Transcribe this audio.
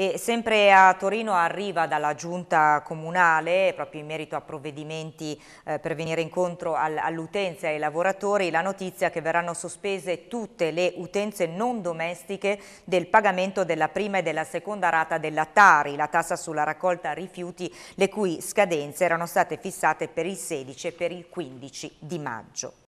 E sempre a Torino arriva dalla giunta comunale, proprio in merito a provvedimenti eh, per venire incontro al, all'utenza e ai lavoratori, la notizia che verranno sospese tutte le utenze non domestiche del pagamento della prima e della seconda rata della Tari, la tassa sulla raccolta rifiuti, le cui scadenze erano state fissate per il 16 e per il 15 di maggio.